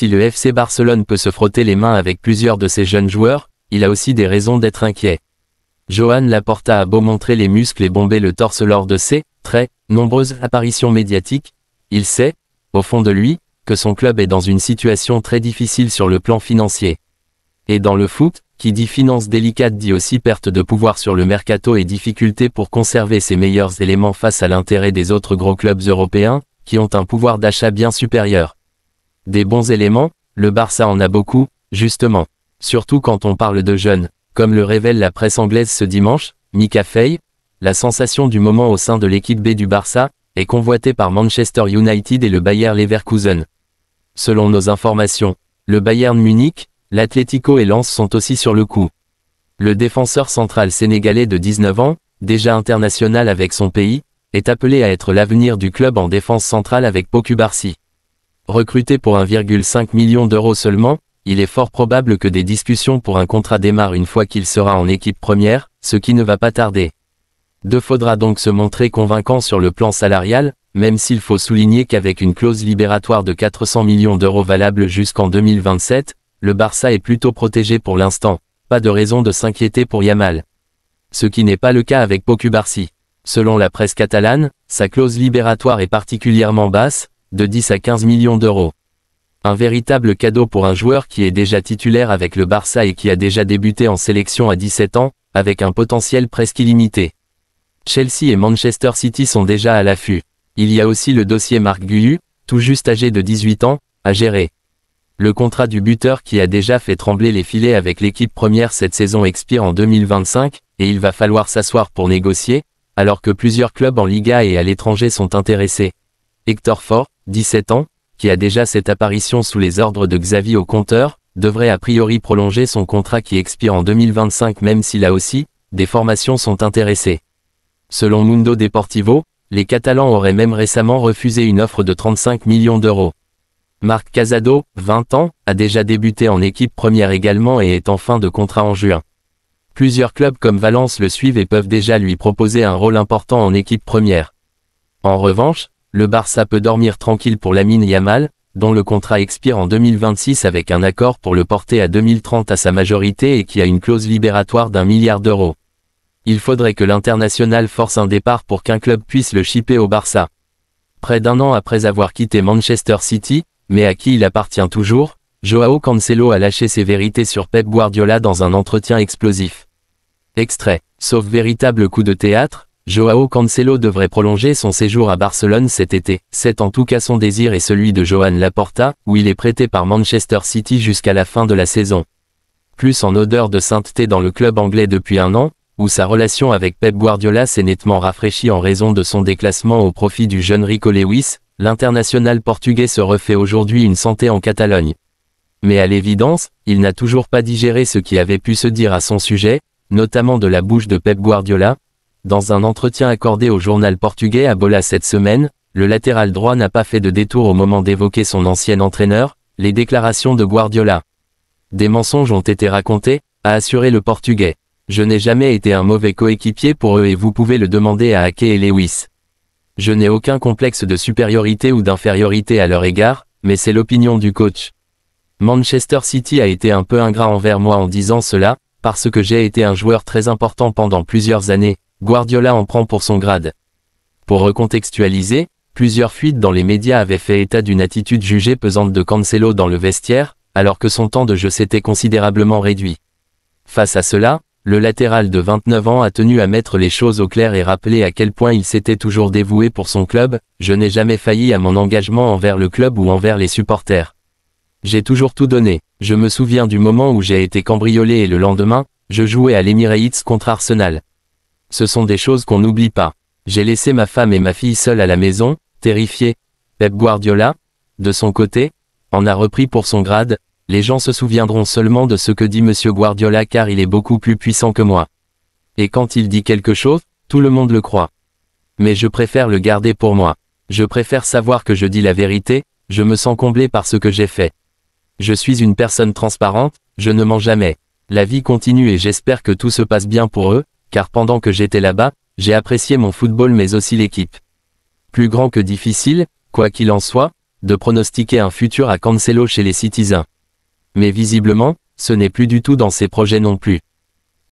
Si le FC Barcelone peut se frotter les mains avec plusieurs de ses jeunes joueurs, il a aussi des raisons d'être inquiet. Johan Laporta a beau montrer les muscles et bomber le torse lors de ses, très, nombreuses apparitions médiatiques, il sait, au fond de lui, que son club est dans une situation très difficile sur le plan financier. Et dans le foot, qui dit finance délicate dit aussi perte de pouvoir sur le mercato et difficulté pour conserver ses meilleurs éléments face à l'intérêt des autres gros clubs européens, qui ont un pouvoir d'achat bien supérieur. Des bons éléments, le Barça en a beaucoup, justement. Surtout quand on parle de jeunes. Comme le révèle la presse anglaise ce dimanche, Mika Fey, la sensation du moment au sein de l'équipe B du Barça, est convoitée par Manchester United et le Bayer Leverkusen. Selon nos informations, le Bayern Munich, l'Atlético et Lens sont aussi sur le coup. Le défenseur central sénégalais de 19 ans, déjà international avec son pays, est appelé à être l'avenir du club en défense centrale avec Pokubarsi. Recruté pour 1,5 million d'euros seulement, il est fort probable que des discussions pour un contrat démarrent une fois qu'il sera en équipe première, ce qui ne va pas tarder. De faudra donc se montrer convaincant sur le plan salarial, même s'il faut souligner qu'avec une clause libératoire de 400 millions d'euros valable jusqu'en 2027, le Barça est plutôt protégé pour l'instant, pas de raison de s'inquiéter pour Yamal. Ce qui n'est pas le cas avec Barsi. Selon la presse catalane, sa clause libératoire est particulièrement basse, de 10 à 15 millions d'euros. Un véritable cadeau pour un joueur qui est déjà titulaire avec le Barça et qui a déjà débuté en sélection à 17 ans, avec un potentiel presque illimité. Chelsea et Manchester City sont déjà à l'affût. Il y a aussi le dossier Marc Guyu, tout juste âgé de 18 ans, à gérer. Le contrat du buteur qui a déjà fait trembler les filets avec l'équipe première cette saison expire en 2025, et il va falloir s'asseoir pour négocier, alors que plusieurs clubs en Liga et à l'étranger sont intéressés. Hector Fort, 17 ans, qui a déjà cette apparition sous les ordres de Xavi au compteur, devrait a priori prolonger son contrat qui expire en 2025 même si là aussi, des formations sont intéressées. Selon Mundo Deportivo, les Catalans auraient même récemment refusé une offre de 35 millions d'euros. Marc Casado, 20 ans, a déjà débuté en équipe première également et est en fin de contrat en juin. Plusieurs clubs comme Valence le suivent et peuvent déjà lui proposer un rôle important en équipe première. En revanche, le Barça peut dormir tranquille pour Lamine Yamal, dont le contrat expire en 2026 avec un accord pour le porter à 2030 à sa majorité et qui a une clause libératoire d'un milliard d'euros. Il faudrait que l'international force un départ pour qu'un club puisse le chipper au Barça. Près d'un an après avoir quitté Manchester City, mais à qui il appartient toujours, Joao Cancelo a lâché ses vérités sur Pep Guardiola dans un entretien explosif. Extrait. Sauf véritable coup de théâtre, Joao Cancelo devrait prolonger son séjour à Barcelone cet été. C'est en tout cas son désir et celui de Johan Laporta, où il est prêté par Manchester City jusqu'à la fin de la saison. Plus en odeur de sainteté dans le club anglais depuis un an, où sa relation avec Pep Guardiola s'est nettement rafraîchie en raison de son déclassement au profit du jeune Rico Lewis, l'international portugais se refait aujourd'hui une santé en Catalogne. Mais à l'évidence, il n'a toujours pas digéré ce qui avait pu se dire à son sujet, notamment de la bouche de Pep Guardiola, dans un entretien accordé au journal portugais Bola cette semaine, le latéral droit n'a pas fait de détour au moment d'évoquer son ancien entraîneur, les déclarations de Guardiola. Des mensonges ont été racontés, a assuré le portugais. Je n'ai jamais été un mauvais coéquipier pour eux et vous pouvez le demander à Ake et Lewis. Je n'ai aucun complexe de supériorité ou d'infériorité à leur égard, mais c'est l'opinion du coach. Manchester City a été un peu ingrat envers moi en disant cela, parce que j'ai été un joueur très important pendant plusieurs années, Guardiola en prend pour son grade. Pour recontextualiser, plusieurs fuites dans les médias avaient fait état d'une attitude jugée pesante de Cancelo dans le vestiaire, alors que son temps de jeu s'était considérablement réduit. Face à cela, le latéral de 29 ans a tenu à mettre les choses au clair et rappeler à quel point il s'était toujours dévoué pour son club, je n'ai jamais failli à mon engagement envers le club ou envers les supporters. J'ai toujours tout donné, je me souviens du moment où j'ai été cambriolé et le lendemain, je jouais à l'Emirates contre Arsenal. Ce sont des choses qu'on n'oublie pas. J'ai laissé ma femme et ma fille seules à la maison, terrifiées. Pep Guardiola, de son côté, en a repris pour son grade, les gens se souviendront seulement de ce que dit Monsieur Guardiola car il est beaucoup plus puissant que moi. Et quand il dit quelque chose, tout le monde le croit. Mais je préfère le garder pour moi. Je préfère savoir que je dis la vérité, je me sens comblé par ce que j'ai fait. Je suis une personne transparente, je ne mens jamais. La vie continue et j'espère que tout se passe bien pour eux, car pendant que j'étais là-bas, j'ai apprécié mon football mais aussi l'équipe. Plus grand que difficile, quoi qu'il en soit, de pronostiquer un futur à Cancelo chez les Citizens. Mais visiblement, ce n'est plus du tout dans ses projets non plus.